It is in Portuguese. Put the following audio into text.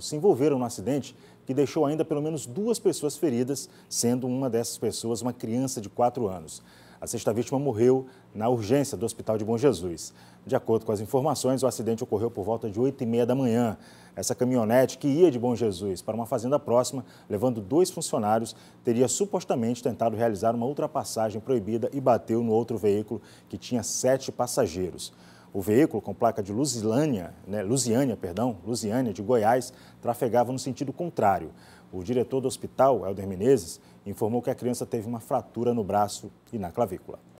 se envolveram no acidente que deixou ainda pelo menos duas pessoas feridas, sendo uma dessas pessoas uma criança de 4 anos. A sexta vítima morreu na urgência do Hospital de Bom Jesus. De acordo com as informações, o acidente ocorreu por volta de 8 e meia da manhã. Essa caminhonete que ia de Bom Jesus para uma fazenda próxima, levando dois funcionários, teria supostamente tentado realizar uma ultrapassagem proibida e bateu no outro veículo que tinha sete passageiros. O veículo com placa de Lusilânia, né, Lusiânia, perdão, Lusiânia de Goiás, trafegava no sentido contrário. O diretor do hospital, Helder Menezes, informou que a criança teve uma fratura no braço e na clavícula.